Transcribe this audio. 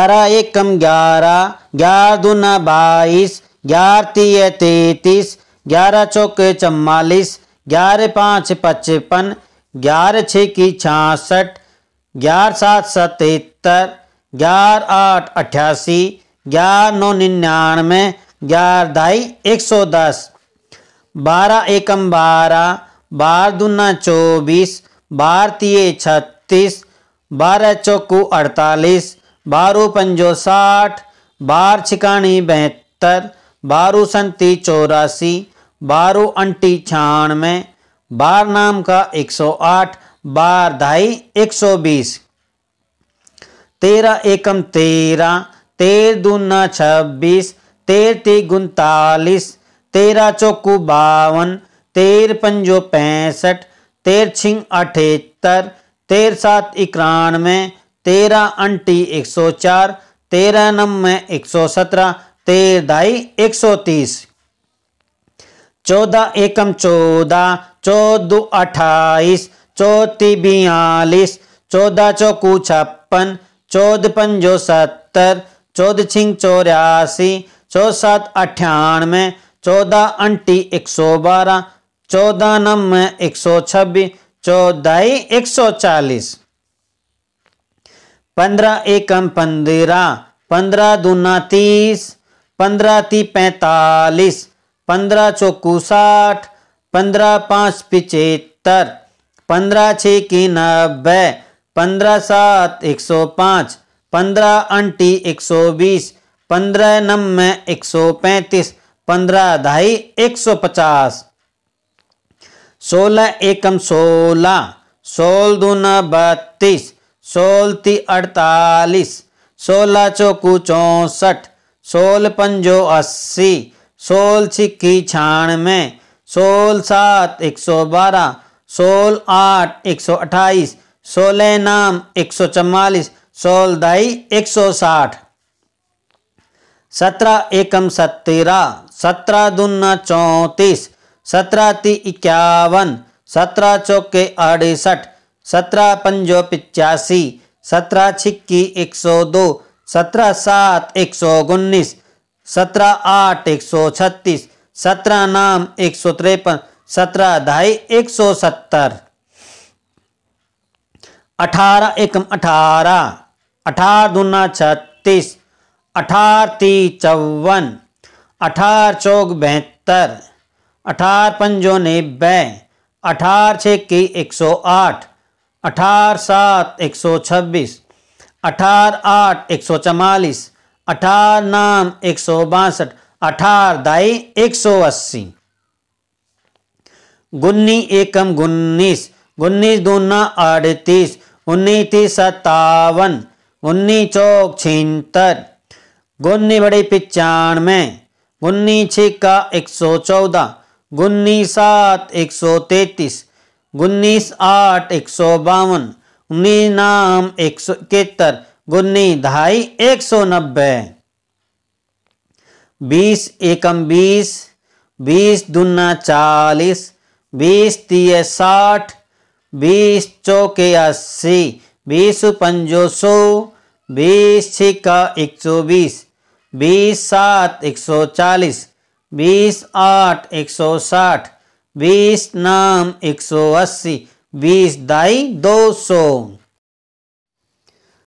ग्यारह एकम ग्यारह ग्यारह दूना बाईस ग्यारह तीय तैतीस ग्यारह चौक चम्वालीस ग्यारह पाँच पचपन ग्यारह छः की छियासठ ग्यारह सात सतहत्तर ग्यारह आठ अट्ठासी ग्यारह नौ निन्यानवे ग्यारह ढाई एक सौ दस बारह एकम बारह बारह दूना चौबीस बारह तीय छत्तीस बारह चौकू अड़तालीस बारू पंजो साठ बार छिकाणी बहत्तर बारू संती चौरासी बारू अंटी छियानवे बार नाम का 108 बार सौ 120 तेरह एकम तेरह तेर दूना छब्बीस तेर ती उनतालीस तेरह चौकू बावन तेर पंजो पैंसठ तेर छिंग अठहत्तर तेर सात इक्यानवे तेरह अंटी एक सौ चार तेरह नम्बे एक सौ सत्रह तेरह दाई एक सौ तीस चौदह एकम चौदह चौदह अट्ठाईस चौथी बयालीस चौदह चौकू छप्पन चौदह पंजो सत्तर चौदह छिंग चौरासी चौदह सात अठानवे चौदह अंटी एक सौ बारह चौदह नम्बे एक सौ छब्बीस चौदह एक सौ चालीस पंद्रह एकम पंद्रह पंद्रह दूना तीस पंद्रह ती पैतालीस पंद्रह चौकू साठ पंद्रह पाँच पिचहत्तर पंद्रह छः की नब्बे पंद्रह सात एक सौ पाँच पंद्रह अंटी एक सौ बीस पंद्रह नम्बे एक सौ पैंतीस पंद्रह ढाई एक सौ पचास सोलह एकम सोलह सोल दूना बत्तीस सोलती अड़तालीस सोलह चौकू चौंसठ सोल पंजो अस्सी सोल छिक्की छियानवे सोल सात एक सौ बारह सोल आठ एक सौ अट्ठाईस सोलह नाम एक सौ चवालीस सोल दाई एक सौ साठ सत्रह एकम सत्रह सत्रह दुना चौंतीस सत्रह ती इक्यावन सत्रह चौके अड़सठ सत्रह पंजो पिचासी सत्रह छिक्की एक सौ दो सत्रह सात एक सौ उन्नीस सत्रह आठ एक सौ छत्तीस सत्रह नाम एक सौ तिरपन सत्रह ढाई एक सौ सत्तर अठारह एकम अठारह अठारह दूना छत्तीस अठारह ती चौवन अठारह चौक बहत्तर अठारह पंजो नब्बे अठारह छिक्की एक सौ आठ अठारह सात एक सौ छब्बीस अठारह आठ एक सौ चवालीस अठारह नाम एक सौ बासठ अठारह दाई एक सौ अस्सी गुन्नी एकम गुन्नीस गुन्नीस दूना अड़तीस उन्नीस तीस सत्तावन उन्नीस चौक छिहत्तर गुन्नी बड़ी पिचानवे गुन्नी छिका एक सौ चौदह गुन्नी सात एक सौ तैतीस उन्नीस आठ एक सौ बावन उन्नीस नाम एक सौ इकहत्तर उन्नीस ढाई एक सौ नब्बे बीस एकम बीस बीस दुना चालीस बीस तीय साठ बीस चौके अस्सी बीस पंजो सौ बीस छिका एक सौ बीस बीस सात एक सौ चालीस बीस आठ एक सौ साठ बीस नाम एक सौ अस्सी बीस दाई दो सौ